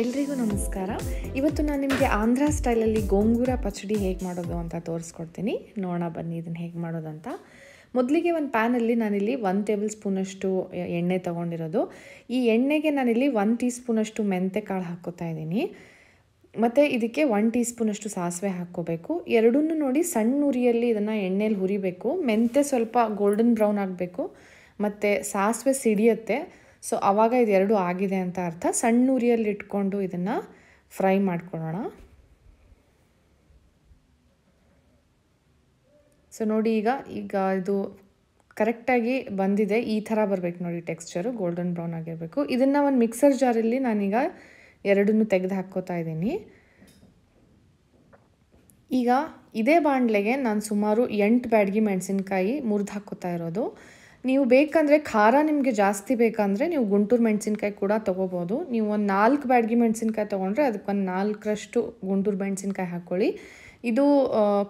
ಎಲ್ರಿಗೂ ನಮಸ್ಕಾರ ಇವತ್ತು ನಾನು ನಿಮಗೆ ಆಂಧ್ರ ಸ್ಟೈಲಲ್ಲಿ ಗೋಂಗೂರ ಪಚಡಿ ಹೇಗೆ ಮಾಡೋದು ಅಂತ ತೋರಿಸ್ಕೊಡ್ತೀನಿ ನೋಡೋಣ ಬನ್ನಿ ಇದನ್ನು ಹೇಗೆ ಮಾಡೋದು ಅಂತ ಮೊದಲಿಗೆ ಒಂದು ಪ್ಯಾನಲ್ಲಿ ನಾನಿಲ್ಲಿ ಒನ್ ಟೇಬಲ್ ಸ್ಪೂನಷ್ಟು ಎಣ್ಣೆ ತೊಗೊಂಡಿರೋದು ಈ ಎಣ್ಣೆಗೆ ನಾನಿಲ್ಲಿ ಒನ್ ಟೀ ಸ್ಪೂನಷ್ಟು ಮೆಂತೆ ಕಾಳು ಹಾಕೋತಾ ಇದ್ದೀನಿ ಮತ್ತು ಇದಕ್ಕೆ ಒನ್ ಟೀ ಸ್ಪೂನಷ್ಟು ಸಾಸಿವೆ ಹಾಕ್ಕೋಬೇಕು ಎರಡನ್ನೂ ನೋಡಿ ಸಣ್ಣ ಉರಿಯಲ್ಲಿ ಇದನ್ನು ಎಣ್ಣೆಯಲ್ಲಿ ಹುರಿಬೇಕು ಮೆಂತೆ ಸ್ವಲ್ಪ ಗೋಲ್ಡನ್ ಬ್ರೌನ್ ಆಗಬೇಕು ಮತ್ತು ಸಾಸಿವೆ ಸಿಡಿಯುತ್ತೆ ಸೊ ಆವಾಗ ಇದೆರಡು ಆಗಿದೆ ಅಂತ ಅರ್ಥ ಸಣ್ಣ ಉರಿಯಲ್ಲಿ ಇಟ್ಕೊಂಡು ಇದನ್ನು ಫ್ರೈ ಮಾಡ್ಕೊಳ್ಳೋಣ ಸೊ ನೋಡಿ ಈಗ ಈಗ ಇದು ಕರೆಕ್ಟಾಗಿ ಬಂದಿದೆ ಈ ಥರ ಬರಬೇಕು ನೋಡಿ ಟೆಕ್ಸ್ಚರು ಗೋಲ್ಡನ್ ಬ್ರೌನ್ ಆಗಿರಬೇಕು ಇದನ್ನು ಒಂದು ಮಿಕ್ಸರ್ ಜಾರಲ್ಲಿ ನಾನೀಗ ಎರಡನ್ನು ತೆಗೆದು ಹಾಕ್ಕೋತಾ ಇದ್ದೀನಿ ಈಗ ಇದೇ ಬಾಣಲೆಗೆ ನಾನು ಸುಮಾರು ಎಂಟು ಬ್ಯಾಡ್ಗಿ ಮೆಣಸಿನ್ಕಾಯಿ ಮುರಿದು ಹಾಕ್ಕೋತಾ ಇರೋದು ನೀವು ಬೇಕಂದರೆ ಖಾರ ನಿಮಗೆ ಜಾಸ್ತಿ ಬೇಕಂದರೆ ನೀವು ಗುಂಟೂರು ಮೆಣಸಿನ್ಕಾಯಿ ಕೂಡ ತೊಗೋಬೋದು ನೀವು ಒಂದು ನಾಲ್ಕು ಬ್ಯಾಡ್ಗಿ ಮೆಣಸಿನ್ಕಾಯಿ ತೊಗೊಂಡ್ರೆ ಒಂದು ನಾಲ್ಕರಷ್ಟು ಗುಂಟೂರು ಮೆಣಸಿನ್ಕಾಯಿ ಹಾಕ್ಕೊಳ್ಳಿ ಇದು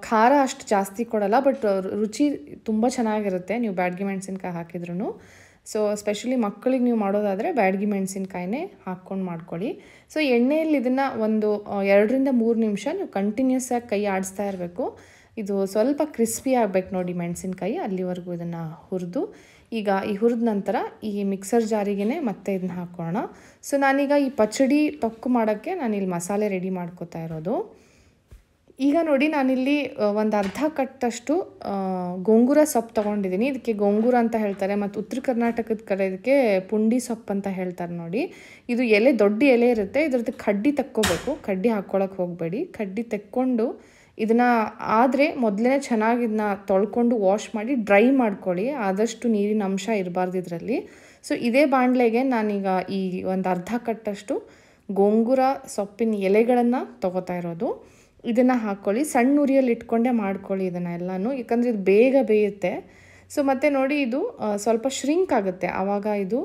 ಖಾರ ಅಷ್ಟು ಜಾಸ್ತಿ ಕೊಡಲ್ಲ ಬಟ್ ರುಚಿ ತುಂಬ ಚೆನ್ನಾಗಿರುತ್ತೆ ನೀವು ಬ್ಯಾಡ್ಗೆ ಮೆಣಸಿನ್ಕಾಯಿ ಹಾಕಿದ್ರೂ ಸೊ ಸ್ಪೆಷಲಿ ಮಕ್ಕಳಿಗೆ ನೀವು ಮಾಡೋದಾದರೆ ಬ್ಯಾಡ್ಗಿ ಮೆಣಸಿನ್ಕಾಯಿನೇ ಹಾಕ್ಕೊಂಡು ಮಾಡ್ಕೊಳ್ಳಿ ಸೊ ಎಣ್ಣೆಯಲ್ಲಿ ಇದನ್ನು ಒಂದು ಎರಡರಿಂದ ಮೂರು ನಿಮಿಷ ನೀವು ಕಂಟಿನ್ಯೂಸ್ ಆಗಿ ಕೈ ಆಡಿಸ್ತಾ ಇರಬೇಕು ಇದು ಸ್ವಲ್ಪ ಕ್ರಿಸ್ಪಿ ಆಗಬೇಕು ನೋಡಿ ಮೆಣಸಿನ್ಕಾಯಿ ಅಲ್ಲಿವರೆಗೂ ಇದನ್ನು ಹುರಿದು ಈಗ ಈ ಹುರಿದ ನಂತರ ಈ ಮಿಕ್ಸರ್ ಜಾರಿಗೆನೇ ಮತ್ತೆ ಇದನ್ನ ಹಾಕೋಣ ಸೊ ನಾನೀಗ ಈ ಪಚಡಿ ತೊಕ್ಕು ಮಾಡೋಕ್ಕೆ ನಾನಿಲ್ಲಿ ಮಸಾಲೆ ರೆಡಿ ಮಾಡ್ಕೋತಾ ಇರೋದು ಈಗ ನೋಡಿ ನಾನಿಲ್ಲಿ ಒಂದು ಅರ್ಧ ಕಟ್ಟಷ್ಟು ಗೋಂಗೂರ ಸೊಪ್ಪು ತೊಗೊಂಡಿದ್ದೀನಿ ಇದಕ್ಕೆ ಗೋಂಗೂರ ಅಂತ ಹೇಳ್ತಾರೆ ಮತ್ತು ಉತ್ತರ ಕರ್ನಾಟಕದ ಕಡೆ ಇದಕ್ಕೆ ಪುಂಡಿ ಸೊಪ್ಪು ಅಂತ ಹೇಳ್ತಾರೆ ನೋಡಿ ಇದು ಎಲೆ ದೊಡ್ಡ ಎಲೆ ಇರುತ್ತೆ ಇದ್ರದ್ದು ಕಡ್ಡಿ ತಕ್ಕೋಬೇಕು ಕಡ್ಡಿ ಹಾಕ್ಕೊಳಕ್ಕೆ ಹೋಗಬೇಡಿ ಕಡ್ಡಿ ತೆಕ್ಕೊಂಡು ಇದನ್ನು ಆದರೆ ಮೊದಲೇ ಚೆನ್ನಾಗಿ ಇದನ್ನ ತೊಳ್ಕೊಂಡು ವಾಶ್ ಮಾಡಿ ಡ್ರೈ ಮಾಡ್ಕೊಳ್ಳಿ ಆದಷ್ಟು ನೀರಿನ ಅಂಶ ಇರಬಾರ್ದು ಇದರಲ್ಲಿ ಸೊ ಇದೇ ಬಾಣಲೆಗೆ ನಾನೀಗ ಈ ಒಂದು ಅರ್ಧ ಕಟ್ಟಷ್ಟು ಗೋಂಗೂರ ಸೊಪ್ಪಿನ ಎಲೆಗಳನ್ನು ತೊಗೋತಾ ಇರೋದು ಇದನ್ನು ಹಾಕ್ಕೊಳ್ಳಿ ಸಣ್ಣ ಉರಿಯಲ್ಲಿ ಇಟ್ಕೊಂಡೇ ಮಾಡ್ಕೊಳ್ಳಿ ಇದನ್ನು ಎಲ್ಲನೂ ಯಾಕಂದರೆ ಇದು ಬೇಗ ಬೇಯುತ್ತೆ ಸೊ ಮತ್ತು ನೋಡಿ ಇದು ಸ್ವಲ್ಪ ಶ್ರಿಂಕ್ ಆಗುತ್ತೆ ಆವಾಗ ಇದು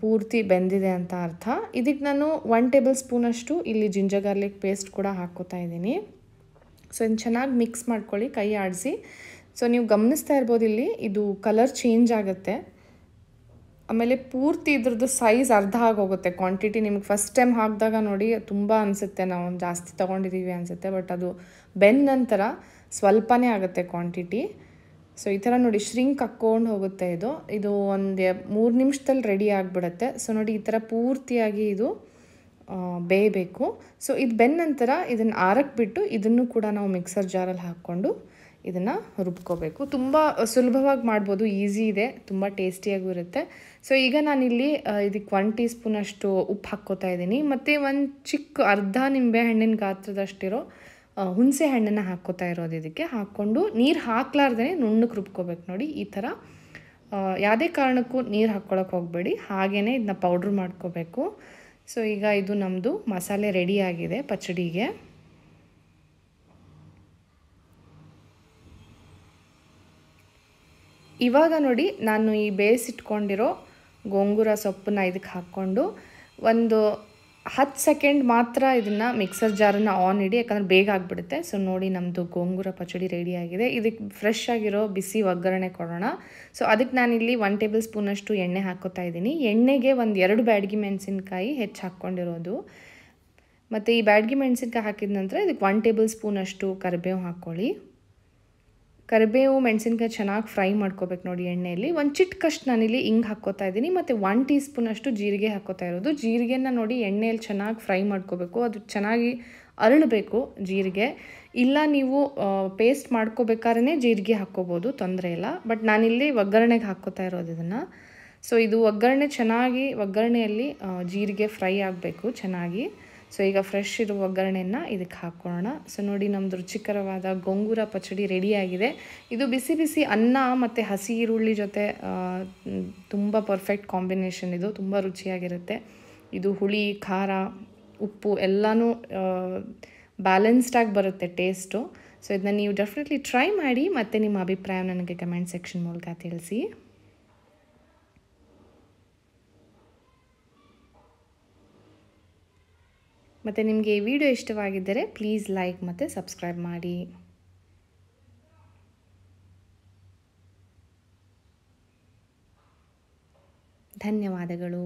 ಪೂರ್ತಿ ಬೆಂದಿದೆ ಅಂತ ಅರ್ಥ ಇದಕ್ಕೆ ನಾನು ಒನ್ ಟೇಬಲ್ ಸ್ಪೂನಷ್ಟು ಇಲ್ಲಿ ಜಿಂಜರ್ ಗಾರ್ಲಿಕ್ ಪೇಸ್ಟ್ ಕೂಡ ಹಾಕ್ಕೋತಾ ಇದ್ದೀನಿ ಸೊ ಇದನ್ನು ಚೆನ್ನಾಗಿ ಮಿಕ್ಸ್ ಮಾಡ್ಕೊಳ್ಳಿ ಕೈ ಆಡಿಸಿ ಸೊ ನೀವು ಗಮನಿಸ್ತಾ ಇರ್ಬೋದು ಇಲ್ಲಿ ಇದು ಕಲರ್ ಚೇಂಜ್ ಆಗುತ್ತೆ ಆಮೇಲೆ ಪೂರ್ತಿ ಇದ್ರದ್ದು ಸೈಜ್ ಅರ್ಧ ಆಗೋಗುತ್ತೆ ಕ್ವಾಂಟಿಟಿ ನಿಮಗೆ ಫಸ್ಟ್ ಟೈಮ್ ಹಾಕಿದಾಗ ನೋಡಿ ತುಂಬ ಅನಿಸುತ್ತೆ ನಾವು ಜಾಸ್ತಿ ತೊಗೊಂಡಿದ್ದೀವಿ ಅನಿಸುತ್ತೆ ಬಟ್ ಅದು ಬೆನ್ ನಂತರ ಸ್ವಲ್ಪನೇ ಆಗುತ್ತೆ ಕ್ವಾಂಟಿಟಿ ಸೊ ಈ ಥರ ನೋಡಿ ಶ್ರಿಂಕ್ ಹಾಕ್ಕೊಂಡು ಹೋಗುತ್ತೆ ಇದು ಇದು ಒಂದು ಮೂರು ನಿಮಿಷದಲ್ಲಿ ರೆಡಿ ಆಗಿಬಿಡುತ್ತೆ ಸೊ ನೋಡಿ ಈ ಥರ ಪೂರ್ತಿಯಾಗಿ ಇದು ಬೇಯಬೇಕು ಸೊ ಇದು ಬೆಂದ ನಂತರ ಇದನ್ನು ಆರಕ್ಕೆ ಬಿಟ್ಟು ಇದನ್ನು ಕೂಡ ನಾವು ಮಿಕ್ಸರ್ ಜಾರಲ್ಲಿ ಹಾಕ್ಕೊಂಡು ಇದನ್ನು ರುಬ್ಕೋಬೇಕು ತುಂಬ ಸುಲಭವಾಗಿ ಮಾಡ್ಬೋದು ಈಸಿ ಇದೆ ತುಂಬ ಟೇಸ್ಟಿಯಾಗೂ ಇರುತ್ತೆ ಸೊ ಈಗ ನಾನಿಲ್ಲಿ ಇದಕ್ಕೆ ಒನ್ ಟೀ ಸ್ಪೂನಷ್ಟು ಉಪ್ಪು ಹಾಕ್ಕೋತಾ ಇದ್ದೀನಿ ಮತ್ತು ಒಂದು ಚಿಕ್ಕ ಅರ್ಧ ನಿಂಬೆ ಹಣ್ಣಿನ ಗಾತ್ರದಷ್ಟಿರೋ ಹುಣಸೆ ಹಣ್ಣನ್ನು ಹಾಕ್ಕೋತಾ ಇರೋದು ಇದಕ್ಕೆ ಹಾಕ್ಕೊಂಡು ನೀರು ಹಾಕ್ಲಾರ್ದೇ ನುಣ್ಣಕ್ಕೆ ರುಬ್ಕೋಬೇಕು ನೋಡಿ ಈ ಥರ ಯಾವುದೇ ಕಾರಣಕ್ಕೂ ನೀರು ಹಾಕ್ಕೊಳಕ್ಕೆ ಹೋಗಬೇಡಿ ಹಾಗೇ ಇದನ್ನ ಪೌಡ್ರ್ ಮಾಡ್ಕೋಬೇಕು ಸೊ ಈಗ ಇದು ನಮ್ಮದು ಮಸಾಲೆ ರೆಡಿಯಾಗಿದೆ ಪಚಡಿಗೆ ಇವಾಗ ನೋಡಿ ನಾನು ಈ ಬೇಯಿಸಿಟ್ಕೊಂಡಿರೋ ಗೋಂಗೂರ ಸೊಪ್ಪನ್ನ ಇದಕ್ಕೆ ಹಾಕ್ಕೊಂಡು ಒಂದು ಹತ್ತು ಸೆಕೆಂಡ್ ಮಾತ್ರ ಇದನ್ನು ಮಿಕ್ಸರ್ ಜಾರನ್ನು ಆನ್ ಇಡಿ ಯಾಕಂದರೆ ಬೇಗ ಆಗಿಬಿಡುತ್ತೆ ಸೊ ನೋಡಿ ನಮ್ಮದು ಗೋಂಗೂರ ಪಚಡಿ ರೆಡಿ ಆಗಿದೆ ಇದಕ್ಕೆ ಫ್ರೆಶ್ ಆಗಿರೋ ಬಿಸಿ ಒಗ್ಗರಣೆ ಕೊಡೋಣ ಸೊ ಅದಕ್ಕೆ ನಾನಿಲ್ಲಿ ಒನ್ ಟೇಬಲ್ ಸ್ಪೂನಷ್ಟು ಎಣ್ಣೆ ಹಾಕೋತಾ ಇದ್ದೀನಿ ಎಣ್ಣೆಗೆ ಒಂದು ಎರಡು ಬ್ಯಾಡ್ಗಿ ಮೆಣಸಿನ್ಕಾಯಿ ಹೆಚ್ಚು ಹಾಕ್ಕೊಂಡಿರೋದು ಮತ್ತು ಈ ಬ್ಯಾಡ್ಗಿ ಮೆಣಸಿನ್ಕಾಯಿ ಹಾಕಿದ ನಂತರ ಇದಕ್ಕೆ ಒನ್ ಟೇಬಲ್ ಸ್ಪೂನಷ್ಟು ಕರಿಬೇವು ಹಾಕ್ಕೊಳ್ಳಿ ಕರಿಬೇವು ಮೆಣಸಿನ್ಕಾಯಿ ಚೆನ್ನಾಗಿ ಫ್ರೈ ಮಾಡ್ಕೋಬೇಕು ನೋಡಿ ಎಣ್ಣೆಯಲ್ಲಿ ಒಂದು ಚಿಟ್ಕಷ್ಟು ನಾನಿಲ್ಲಿ ಹಿಂಗೆ ಹಾಕ್ಕೋತಾ ಇದ್ದೀನಿ ಮತ್ತು ಒನ್ ಟೀ ಸ್ಪೂನಷ್ಟು ಜೀರಿಗೆ ಹಾಕ್ಕೋತಾ ಇರೋದು ಜೀರಿಗೆನ ನೋಡಿ ಎಣ್ಣೆಯಲ್ಲಿ ಚೆನ್ನಾಗಿ ಫ್ರೈ ಮಾಡ್ಕೋಬೇಕು ಅದು ಚೆನ್ನಾಗಿ ಅರಳಬೇಕು ಜೀರಿಗೆ ಇಲ್ಲ ನೀವು ಪೇಸ್ಟ್ ಮಾಡ್ಕೋಬೇಕಾದ್ರೆ ಜೀರಿಗೆ ಹಾಕ್ಕೋಬೋದು ತೊಂದರೆ ಇಲ್ಲ ಬಟ್ ನಾನಿಲ್ಲಿ ಒಗ್ಗರಣೆಗೆ ಹಾಕ್ಕೋತಾ ಇರೋದು ಇದನ್ನು ಸೊ ಇದು ಒಗ್ಗರಣೆ ಚೆನ್ನಾಗಿ ಒಗ್ಗರಣೆಯಲ್ಲಿ ಜೀರಿಗೆ ಫ್ರೈ ಆಗಬೇಕು ಚೆನ್ನಾಗಿ ಸೊ ಈಗ ಫ್ರೆಶ್ ಇರುವ ಒಗ್ಗರಣೆಯನ್ನು ಇದಕ್ಕೆ ಹಾಕೋಣ ಸೊ ನೋಡಿ ನಮ್ಮದು ರುಚಿಕರವಾದ ಗೊಂಗೂರ ಪಚಡಿ ರೆಡಿಯಾಗಿದೆ ಇದು ಬಿಸಿ ಬಿಸಿ ಅನ್ನ ಮತ್ತು ಹಸಿ ಈರುಳ್ಳಿ ಜೊತೆ ತುಂಬ ಪರ್ಫೆಕ್ಟ್ ಕಾಂಬಿನೇಷನ್ ಇದು ತುಂಬ ರುಚಿಯಾಗಿರುತ್ತೆ ಇದು ಹುಳಿ ಖಾರ ಉಪ್ಪು ಎಲ್ಲನೂ ಬ್ಯಾಲೆನ್ಸ್ಡಾಗಿ ಬರುತ್ತೆ ಟೇಸ್ಟು ಸೊ ಇದನ್ನ ನೀವು ಡೆಫಿನೆಟ್ಲಿ ಟ್ರೈ ಮಾಡಿ ಮತ್ತು ನಿಮ್ಮ ಅಭಿಪ್ರಾಯ ನನಗೆ ಕಮೆಂಟ್ ಸೆಕ್ಷನ್ ಮೂಲಕ ತಿಳಿಸಿ ಮತ್ತು ನಿಮಗೆ ಈ ವಿಡಿಯೋ ಇಷ್ಟವಾಗಿದ್ದರೆ ಪ್ಲೀಸ್ ಲೈಕ್ ಮತ್ತು ಸಬ್ಸ್ಕ್ರೈಬ್ ಮಾಡಿ ಧನ್ಯವಾದಗಳು